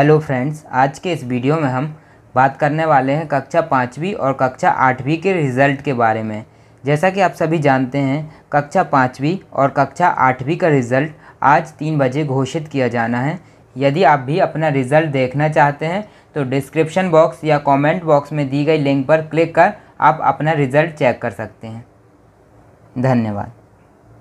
hello friends आज के इस वीडियो में हम बात करने वाले हैं कक्षा पाँचवीं और कक्षा आठवीं के रिज़ल्ट के बारे में जैसा कि आप सभी जानते हैं कक्षा पाँचवीं और कक्षा आठवीं का रिज़ल्ट आज तीन बजे घोषित किया जाना है यदि आप भी अपना रिज़ल्ट देखना चाहते हैं तो डिस्क्रिप्शन बॉक्स या कमेंट बॉक्स में दी गई लिंक पर क्लिक कर आप अपना रिज़ल्ट चेक कर सकते हैं धन्यवाद